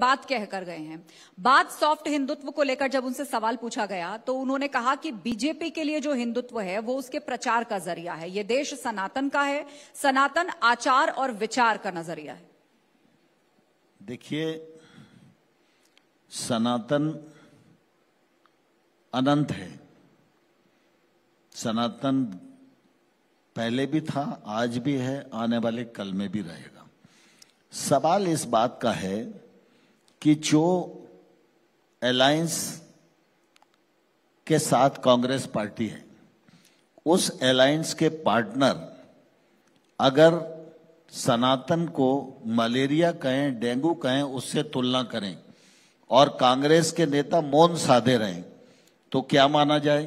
बात कह कर गए हैं बात सॉफ्ट हिंदुत्व को लेकर जब उनसे सवाल पूछा गया तो उन्होंने कहा कि बीजेपी के लिए जो हिंदुत्व है वो उसके प्रचार का जरिया है ये देश सनातन का है सनातन आचार और विचार का नजरिया है देखिए सनातन अनंत है सनातन पहले भी था आज भी है आने वाले कल में भी रहेगा सवाल इस बात का है कि जो अलायंस के साथ कांग्रेस पार्टी है उस अलायंस के पार्टनर अगर सनातन को मलेरिया कहें डेंगू कहें उससे तुलना करें और कांग्रेस के नेता मौन साधे रहें तो क्या माना जाए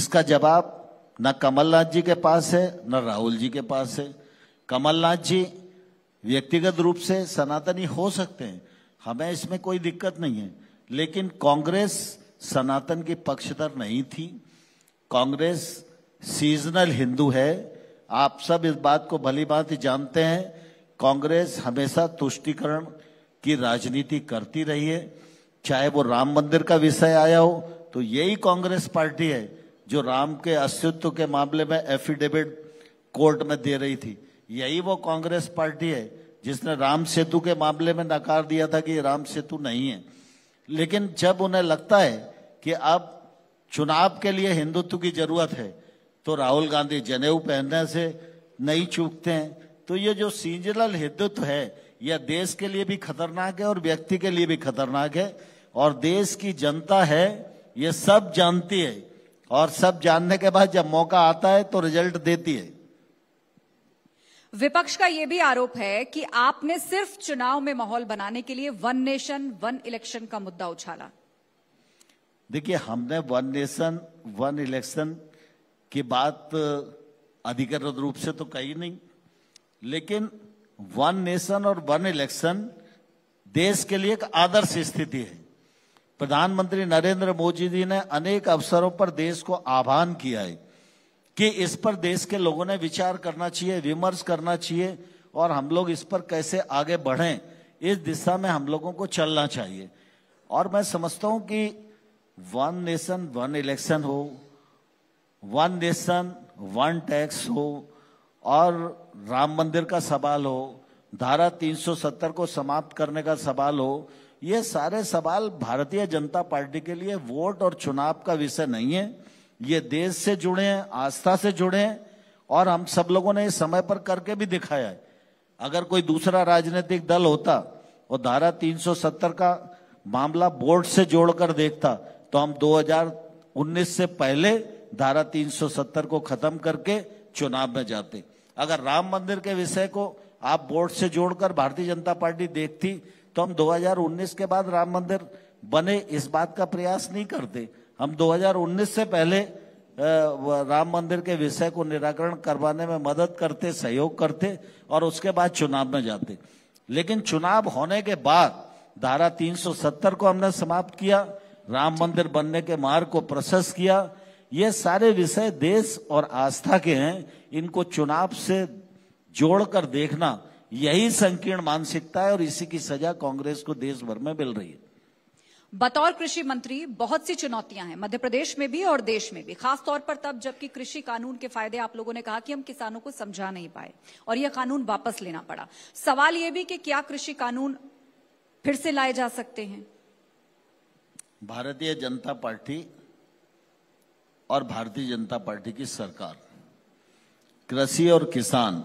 इसका जवाब न कमलनाथ जी के पास है न राहुल जी के पास है कमलनाथ जी व्यक्तिगत रूप से सनातनी हो सकते हैं हमें इसमें कोई दिक्कत नहीं है लेकिन कांग्रेस सनातन की पक्षधर नहीं थी कांग्रेस सीजनल हिंदू है आप सब इस बात को भली बात ही जानते हैं कांग्रेस हमेशा तुष्टिकरण की राजनीति करती रही है चाहे वो राम मंदिर का विषय आया हो तो यही कांग्रेस पार्टी है जो राम के अस्तित्व के मामले में एफिडेविट कोर्ट में दे रही थी यही वो कांग्रेस पार्टी है जिसने राम सेतु के मामले में नकार दिया था कि राम सेतु नहीं है लेकिन जब उन्हें लगता है कि अब चुनाव के लिए हिंदुत्व की जरूरत है तो राहुल गांधी जनेऊ पहनने से नहीं चूकते हैं तो ये जो सीजनल हिंदुत्व है यह देश के लिए भी खतरनाक है और व्यक्ति के लिए भी खतरनाक है और देश की जनता है ये सब जानती है और सब जानने के बाद जब मौका आता है तो रिजल्ट देती है विपक्ष का यह भी आरोप है कि आपने सिर्फ चुनाव में माहौल बनाने के लिए वन नेशन वन इलेक्शन का मुद्दा उछाला देखिए हमने वन नेशन वन इलेक्शन की बात अधिकृत रूप से तो कही नहीं लेकिन वन नेशन और वन इलेक्शन देश के लिए एक आदर्श स्थिति है प्रधानमंत्री नरेंद्र मोदी जी ने अनेक अवसरों पर देश को आह्वान किया है कि इस पर देश के लोगों ने विचार करना चाहिए विमर्श करना चाहिए और हम लोग इस पर कैसे आगे बढ़ें इस दिशा में हम लोगों को चलना चाहिए और मैं समझता हूं कि वन नेशन वन इलेक्शन हो वन नेशन वन टैक्स हो और राम मंदिर का सवाल हो धारा 370 को समाप्त करने का सवाल हो ये सारे सवाल भारतीय जनता पार्टी के लिए वोट और चुनाव का विषय नहीं है ये देश से जुड़े हैं आस्था से जुड़े हैं और हम सब लोगों ने समय पर करके भी दिखाया है अगर कोई दूसरा राजनीतिक दल होता और धारा 370 का मामला बोर्ड से जोड़कर देखता तो हम 2019 से पहले धारा 370 को खत्म करके चुनाव में जाते अगर राम मंदिर के विषय को आप बोर्ड से जोड़कर भारतीय जनता पार्टी देखती तो हम 2019 के बाद राम मंदिर बने इस बात का प्रयास नहीं करते हम 2019 से पहले राम मंदिर के विषय को निराकरण करवाने में मदद करते सहयोग करते और उसके बाद चुनाव में जाते लेकिन चुनाव होने के बाद धारा 370 को हमने समाप्त किया राम मंदिर बनने के मार्ग को प्रशस्त किया ये सारे विषय देश और आस्था के हैं इनको चुनाव से जोड़कर देखना यही संकीर्ण मानसिकता है और इसी की सजा कांग्रेस को देश भर में मिल रही है बतौर कृषि मंत्री बहुत सी चुनौतियां हैं मध्य प्रदेश में भी और देश में भी खासतौर पर तब जबकि कृषि कानून के फायदे आप लोगों ने कहा कि हम किसानों को समझा नहीं पाए और यह कानून वापस लेना पड़ा सवाल यह भी कि क्या कृषि कानून फिर से लाए जा सकते हैं भारतीय जनता पार्टी और भारतीय जनता पार्टी की सरकार कृषि और किसान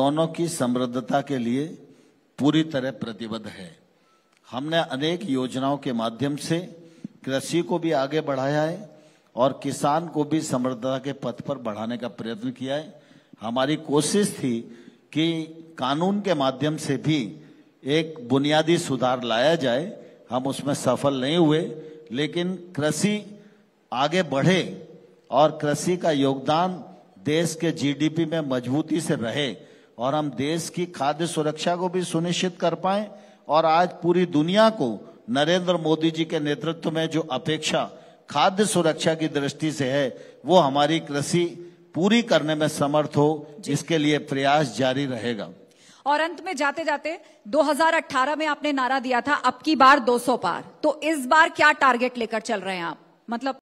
दोनों की समृद्धता के लिए पूरी तरह प्रतिबद्ध है हमने अनेक योजनाओं के माध्यम से कृषि को भी आगे बढ़ाया है और किसान को भी समृद्धता के पथ पर बढ़ाने का प्रयत्न किया है हमारी कोशिश थी कि कानून के माध्यम से भी एक बुनियादी सुधार लाया जाए हम उसमें सफल नहीं हुए लेकिन कृषि आगे बढ़े और कृषि का योगदान देश के जीडीपी में मजबूती से रहे और हम देश की खाद्य सुरक्षा को भी सुनिश्चित कर पाएं और आज पूरी दुनिया को नरेंद्र मोदी जी के नेतृत्व में जो अपेक्षा खाद्य सुरक्षा की दृष्टि से है वो हमारी कृषि पूरी करने में समर्थ हो इसके लिए प्रयास जारी रहेगा और अंत में जाते जाते 2018 में आपने नारा दिया था अब की बार 200 पार तो इस बार क्या टारगेट लेकर चल रहे हैं आप मतलब